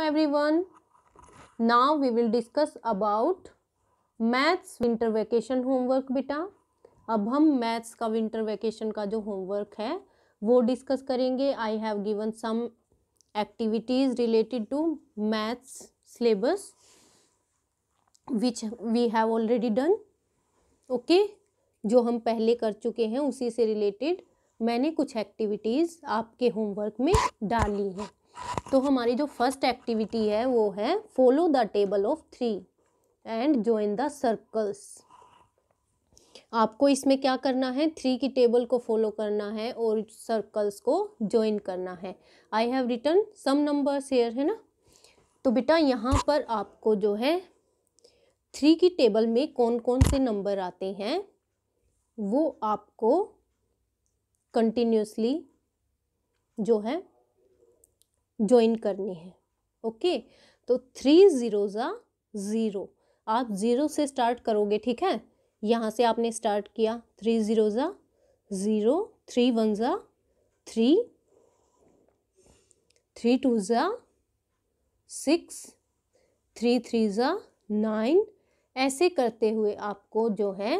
every everyone now we will discuss about maths winter vacation homework बेटा अब हम maths का विंटर वैकेशन का जो होमवर्क है वो डिस्कस करेंगे I have given some activities related to maths syllabus which we have already done okay जो हम पहले कर चुके हैं उसी से रिलेटेड मैंने कुछ एक्टिविटीज़ आपके होमवर्क में डाली हैं तो हमारी जो फर्स्ट एक्टिविटी है वो है follow the table of three and join the circles आपको इसमें क्या करना है थ्री की टेबल को फॉलो करना है और सर्कल्स को ज्वाइन करना है I have written some numbers here है ना तो बेटा यहाँ पर आपको जो है थ्री की टेबल में कौन कौन से नंबर आते हैं वो आपको कंटिन्यूसली जो है ज्वाइन करनी है ओके तो थ्री ज़ीरो ज़ा ज़ीरो आप ज़ीरो से स्टार्ट करोगे ठीक है यहाँ से आपने स्टार्ट किया थ्री ज़ीरो ज़ा ज़ीरो थ्री वन ज़ा थ्री थ्री टू ज़ा सिक्स थ्री थ्री ज़ा नाइन ऐसे करते हुए आपको जो है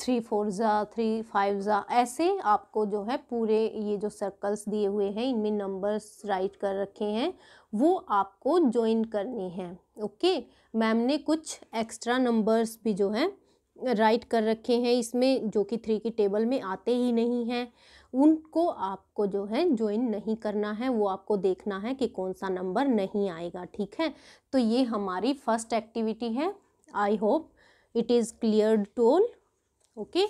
थ्री फोर ज़ा थ्री फाइव ज़ा ऐसे आपको जो है पूरे ये जो सर्कल्स दिए हुए हैं इनमें नंबर्स राइट कर रखे हैं वो आपको ज्वाइन करने हैं ओके मैम ने कुछ एक्स्ट्रा नंबर्स भी जो है राइट कर रखे हैं इसमें जो कि थ्री की टेबल में आते ही नहीं हैं उनको आपको जो है ज्वाइन नहीं करना है वो आपको देखना है कि कौन सा नंबर नहीं आएगा ठीक है तो ये हमारी फर्स्ट एक्टिविटी है I hope it is clear to all okay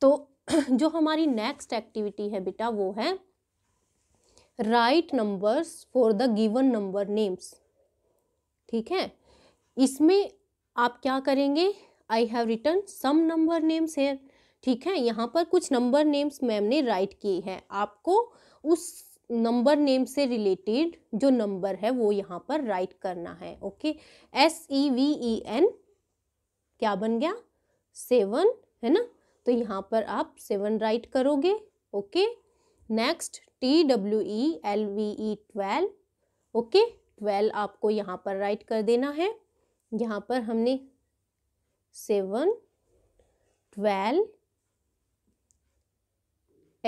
तो जो हमारी नेक्स्ट एक्टिविटी है बेटा वो है write numbers for the given number names ठीक है इसमें आप क्या करेंगे I have written some number names here ठीक है यहाँ पर कुछ नंबर नेम्स मैम ने राइट किए हैं आपको उस नंबर नेम से रिलेटेड जो नंबर है वो यहाँ पर राइट करना है okay S E V E N क्या बन गया सेवन है ना तो यहाँ पर आप सेवन राइट करोगे okay next T W E L V E twelve okay twelve आपको यहाँ पर राइट कर देना है यहाँ पर हमने सेवन ट्वेल्व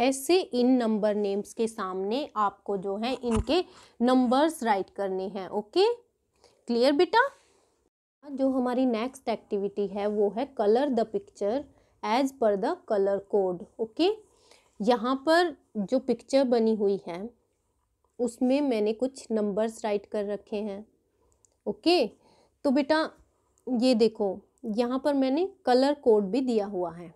ऐसे इन नंबर नेम्स के सामने आपको जो है इनके नंबर्स राइट करने हैं ओके क्लियर बेटा जो हमारी नेक्स्ट एक्टिविटी है वो है colour the picture as per the colour code okay यहाँ पर जो पिक्चर बनी हुई है उसमें मैंने कुछ नंबर्स राइट कर रखे हैं ओके तो बेटा ये देखो यहाँ पर मैंने कलर कोड भी दिया हुआ है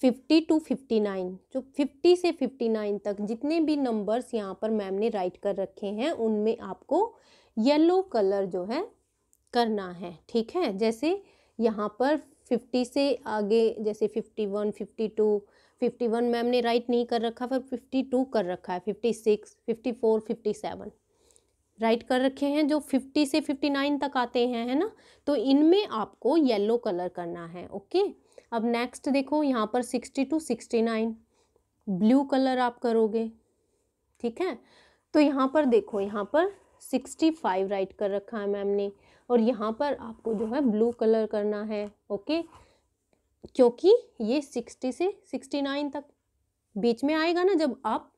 फिफ्टी टू फिफ्टी नाइन जो फिफ्टी से फिफ्टी नाइन तक जितने भी नंबर्स यहाँ पर मैम ने राइट कर रखे हैं उनमें आपको येलो कलर जो है करना है ठीक है जैसे यहाँ पर फिफ्टी से आगे जैसे fifty one fifty two fifty one ma'am ने राइट नहीं कर रखा पर फिफ्टी टू कर रखा है fifty six fifty four fifty seven write कर रखे हैं जो फिफ्टी से फिफ्टी नाइन तक आते हैं है ना तो इनमें आपको येलो कलर करना है ओके अब नेक्स्ट देखो यहाँ पर sixty two sixty nine blue colour आप करोगे ठीक है तो यहाँ पर देखो यहाँ पर सिक्सटी फाइव राइट कर रखा है मैम ने और यहाँ पर आपको जो है ब्लू कलर करना है ओके क्योंकि ये सिक्सटी से सिक्सटी नाइन तक बीच में आएगा ना जब आप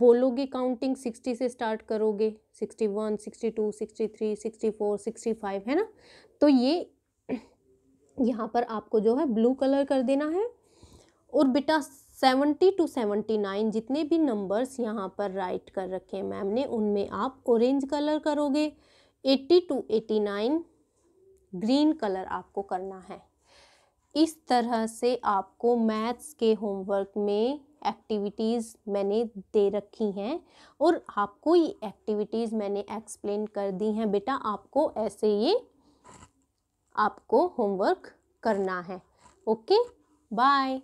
बोलोगे काउंटिंग सिक्सटी से स्टार्ट करोगे sixty one sixty two sixty three sixty four sixty five है ना तो ये यहाँ पर आपको जो है ब्लू कलर कर देना है और बेटा सेवेंटी टू सेवेंटी नाइन जितने भी नंबर्स यहाँ पर राइट कर रखे हैं मैम ने उनमें आप ऑरेंज कलर करोगे eighty two eighty nine green colour आपको करना है इस तरह से आपको मैथ्स के होमवर्क में एक्टिविटीज़ मैंने दे रखी हैं और आपको ये एक्टिविटीज़ मैंने एक्सप्लेन कर दी हैं बेटा आपको ऐसे ये आपको होमवर्क करना है ओके बाय